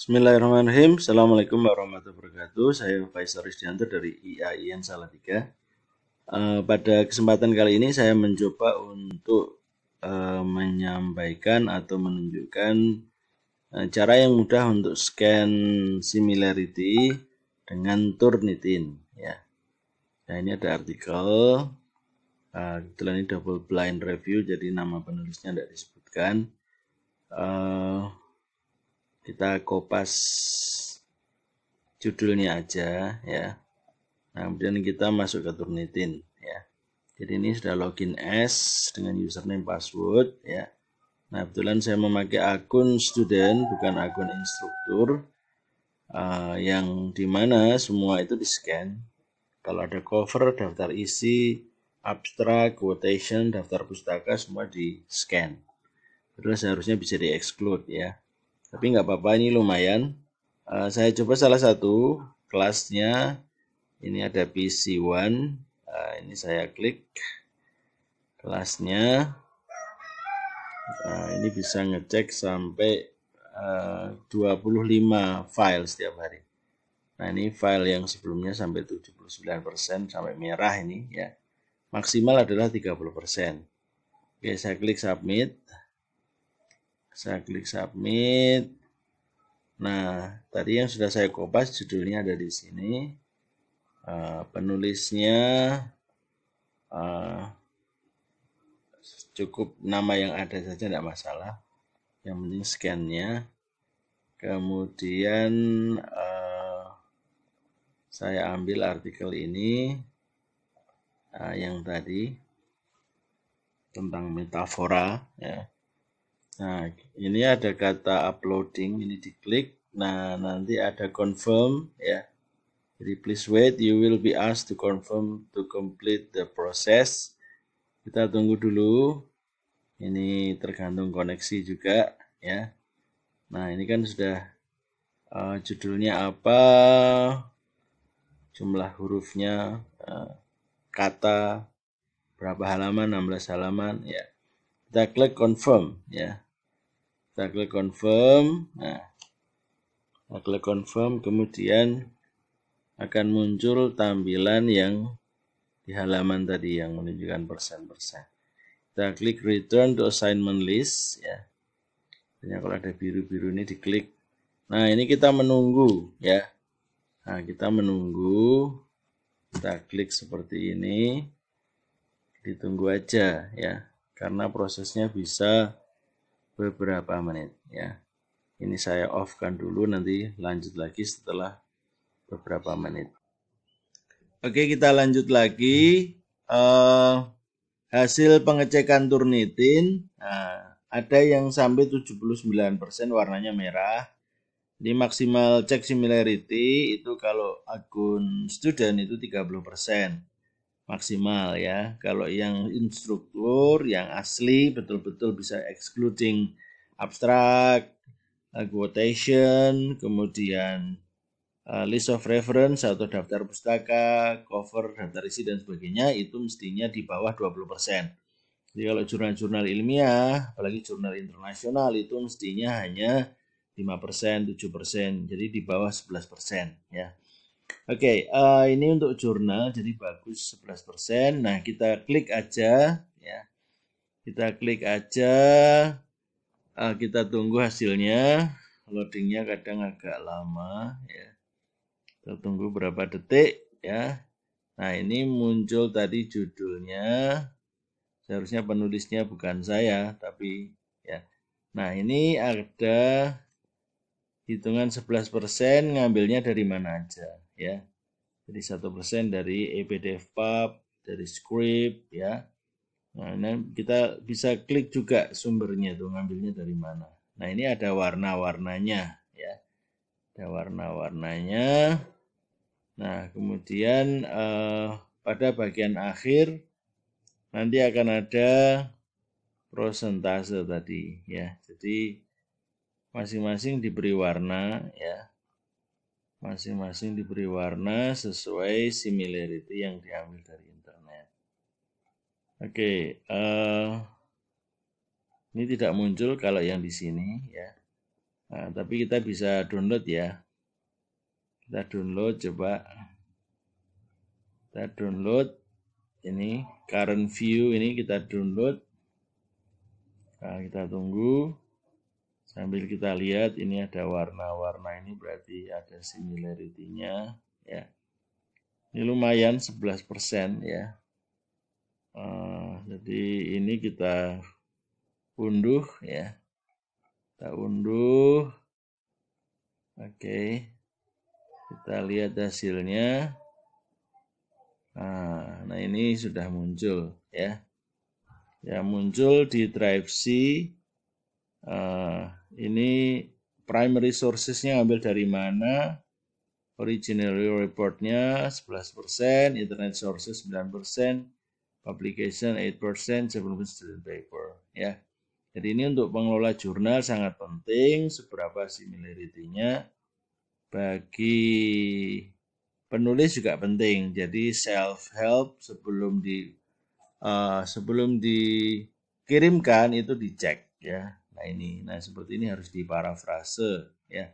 Bismillahirrahmanirrahim. Assalamualaikum warahmatullahi wabarakatuh. Saya Faisal Rizdianto dari IAIN Salatiga. Eh, pada kesempatan kali ini saya mencoba untuk eh, menyampaikan atau menunjukkan eh, cara yang mudah untuk scan similarity dengan Turnitin. Ya. Nah ini ada artikel. kebetulan ini double blind review, jadi nama penulisnya tidak disebutkan. Uh, kita kopas judulnya aja ya nah, kemudian kita masuk ke Turnitin ya jadi ini sudah login S dengan username password ya nah kebetulan saya memakai akun student bukan akun instruktur uh, yang dimana semua itu di scan kalau ada cover daftar isi abstrak quotation daftar pustaka semua di scan terus seharusnya bisa di exclude ya tapi nggak apa-apa ini lumayan uh, saya coba salah satu kelasnya ini ada PC1 uh, eh, ini saya klik kelasnya uh, ini bisa ngecek sampai uh, 25 file setiap hari nah ini file yang sebelumnya sampai 79% sampai merah ini ya maksimal adalah 30% oke saya klik submit saya klik submit nah tadi yang sudah saya kopas judulnya ada di sini uh, penulisnya uh, cukup nama yang ada saja tidak masalah yang penting scannya kemudian uh, saya ambil artikel ini uh, yang tadi tentang metafora ya Nah, ini ada kata uploading, ini diklik. Nah, nanti ada confirm ya. Jadi please wait, you will be asked to confirm to complete the process. Kita tunggu dulu. Ini tergantung koneksi juga ya. Nah, ini kan sudah uh, judulnya apa? Jumlah hurufnya, uh, kata berapa halaman, 16 halaman ya. Kita klik confirm ya kita klik confirm nah kita klik confirm kemudian akan muncul tampilan yang di halaman tadi yang menunjukkan persen-persen kita klik return to assignment list ya Jadi kalau ada biru-biru ini diklik nah ini kita menunggu ya nah kita menunggu kita klik seperti ini ditunggu aja ya karena prosesnya bisa beberapa menit ya. Ini saya off-kan dulu nanti lanjut lagi setelah beberapa menit. Oke, kita lanjut lagi uh, hasil pengecekan turnitin. Nah, ada yang sampai 79% warnanya merah. Di maksimal cek similarity itu kalau akun student itu 30% maksimal ya. Kalau yang instruktur, yang asli betul-betul bisa excluding abstrak, eh, quotation, kemudian eh, list of reference atau daftar pustaka, cover, daftar isi dan sebagainya itu mestinya di bawah 20%. Jadi kalau jurnal-jurnal ilmiah, apalagi jurnal internasional itu mestinya hanya 5%, 7%, jadi di bawah 11% ya. Oke, okay, uh, eh, ini untuk jurnal jadi bagus 11%. Nah, kita klik aja ya. Kita klik aja uh, kita tunggu hasilnya. Loadingnya kadang agak lama ya. Kita tunggu berapa detik ya. Nah, ini muncul tadi judulnya. Seharusnya penulisnya bukan saya, tapi ya. Nah, ini ada hitungan 11% ngambilnya dari mana aja ya jadi satu persen dari EPDF Pub dari script ya nah ini kita bisa klik juga sumbernya tuh ngambilnya dari mana nah ini ada warna-warnanya ya ada warna-warnanya nah kemudian eh, pada bagian akhir nanti akan ada prosentase tadi ya jadi masing-masing diberi warna ya masing-masing diberi warna sesuai similarity yang diambil dari internet. Oke, okay, uh, eh, ini tidak muncul kalau yang di sini ya. Nah, tapi kita bisa download ya. Kita download coba. Kita download ini current view ini kita download. Nah, kita tunggu. Sambil kita lihat ini ada warna-warna ini berarti ada similarity-nya ya. Ini lumayan 11% ya. Uh, jadi ini kita unduh ya. Kita unduh. Oke. Okay. Kita lihat hasilnya. Nah, nah ini sudah muncul ya. Ya muncul di drive C uh, ini primary sourcesnya ambil dari mana original reportnya 11%, internet sources 9%, publication 8%, sebelum student paper. Ya. Jadi ini untuk pengelola jurnal sangat penting seberapa similarity-nya. Bagi penulis juga penting. Jadi self help sebelum di uh, sebelum dikirimkan itu dicek ya. Nah ini, nah seperti ini harus di diparafrase ya.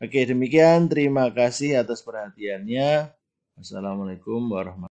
Oke demikian, terima kasih atas perhatiannya. Assalamualaikum warahmatullahi